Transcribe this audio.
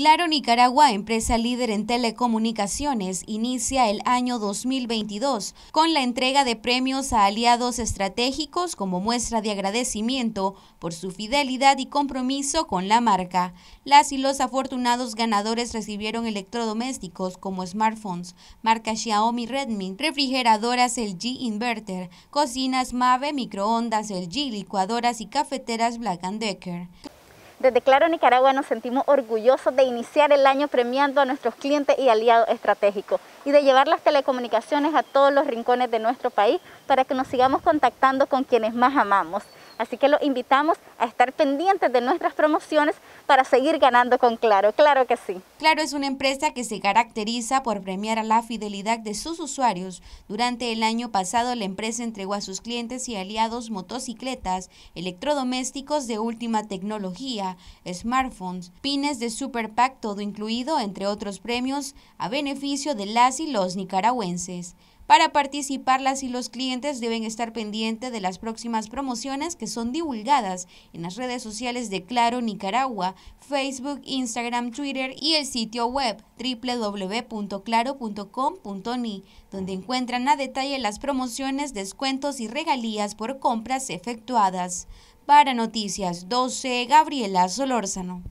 Claro Nicaragua, empresa líder en telecomunicaciones, inicia el año 2022 con la entrega de premios a aliados estratégicos como muestra de agradecimiento por su fidelidad y compromiso con la marca. Las y los afortunados ganadores recibieron electrodomésticos como smartphones, marca Xiaomi Redmi, refrigeradoras LG Inverter, cocinas Mave, microondas LG, licuadoras y cafeteras Black Decker. Desde Claro Nicaragua nos sentimos orgullosos de iniciar el año premiando a nuestros clientes y aliados estratégicos y de llevar las telecomunicaciones a todos los rincones de nuestro país para que nos sigamos contactando con quienes más amamos. Así que los invitamos a estar pendientes de nuestras promociones para seguir ganando con Claro, claro que sí. Claro es una empresa que se caracteriza por premiar a la fidelidad de sus usuarios. Durante el año pasado la empresa entregó a sus clientes y aliados motocicletas, electrodomésticos de última tecnología, smartphones, pines de Superpack, todo incluido, entre otros premios, a beneficio de las y los nicaragüenses. Para participar, las y los clientes deben estar pendientes de las próximas promociones que son divulgadas en las redes sociales de Claro Nicaragua, Facebook, Instagram, Twitter y el sitio web www.claro.com.ni, donde encuentran a detalle las promociones, descuentos y regalías por compras efectuadas. Para Noticias 12, Gabriela Solórzano.